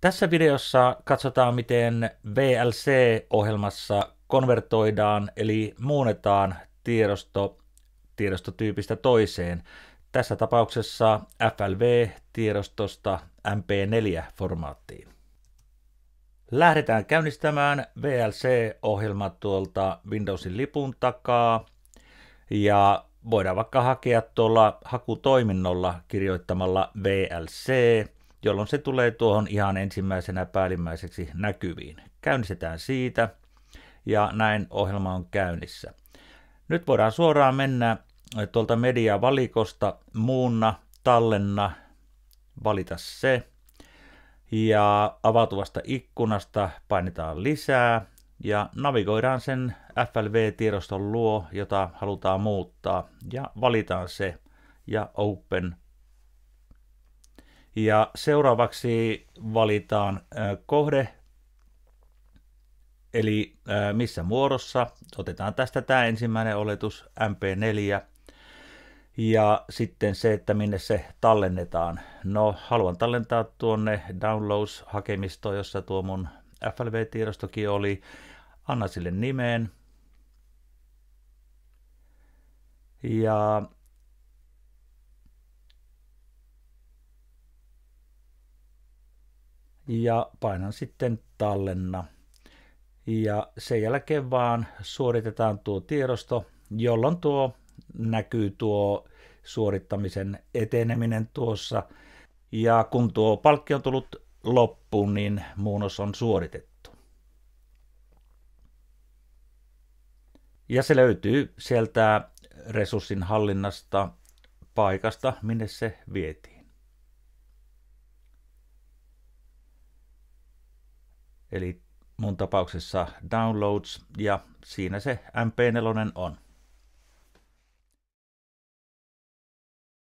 Tässä videossa katsotaan, miten VLC-ohjelmassa konvertoidaan eli muunnetaan tiedosto tiedostotyypistä toiseen. Tässä tapauksessa FLV-tiedostosta MP4-formaattiin. Lähdetään käynnistämään VLC-ohjelma tuolta Windowsin lipun takaa ja voidaan vaikka hakea tuolla hakutoiminnolla kirjoittamalla VLC – jolloin se tulee tuohon ihan ensimmäisenä päällimmäiseksi näkyviin. Käynnistetään siitä ja näin ohjelma on käynnissä. Nyt voidaan suoraan mennä eh, tuolta mediavalikosta muunna, tallenna, valita se. Ja avautuvasta ikkunasta painetaan lisää ja navigoidaan sen FLV-tiedoston luo, jota halutaan muuttaa ja valitaan se ja Open ja seuraavaksi valitaan äh, kohde, eli äh, missä muodossa. Otetaan tästä tämä ensimmäinen oletus, MP4. Ja sitten se, että minne se tallennetaan. No, haluan tallentaa tuonne Downloads-hakemistoon, jossa tuo mun FLV-tiedostokin oli. Anna sille nimeen. Ja ja painan sitten tallenna. Ja sen jälkeen vaan suoritetaan tuo tiedosto, jolloin tuo näkyy tuo suorittamisen eteneminen tuossa. Ja kun tuo palkki on tullut loppuun, niin muunnos on suoritettu. Ja se löytyy sieltä resurssin hallinnasta paikasta, minne se vietiin. eli mun tapauksessa downloads, ja siinä se MP4 on.